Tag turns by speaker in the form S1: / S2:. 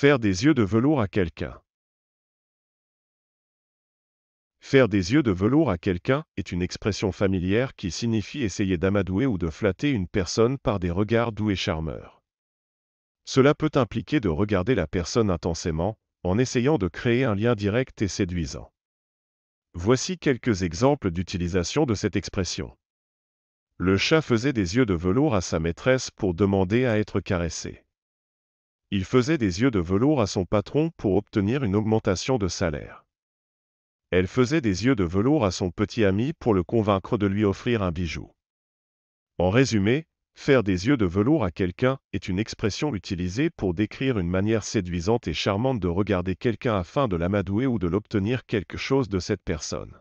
S1: Faire des yeux de velours à quelqu'un. Faire des yeux de velours à quelqu'un est une expression familière qui signifie essayer d'amadouer ou de flatter une personne par des regards doux et charmeurs. Cela peut impliquer de regarder la personne intensément, en essayant de créer un lien direct et séduisant. Voici quelques exemples d'utilisation de cette expression. Le chat faisait des yeux de velours à sa maîtresse pour demander à être caressé. Il faisait des yeux de velours à son patron pour obtenir une augmentation de salaire. Elle faisait des yeux de velours à son petit ami pour le convaincre de lui offrir un bijou. En résumé, faire des yeux de velours à quelqu'un est une expression utilisée pour décrire une manière séduisante et charmante de regarder quelqu'un afin de l'amadouer ou de l'obtenir quelque chose de cette personne.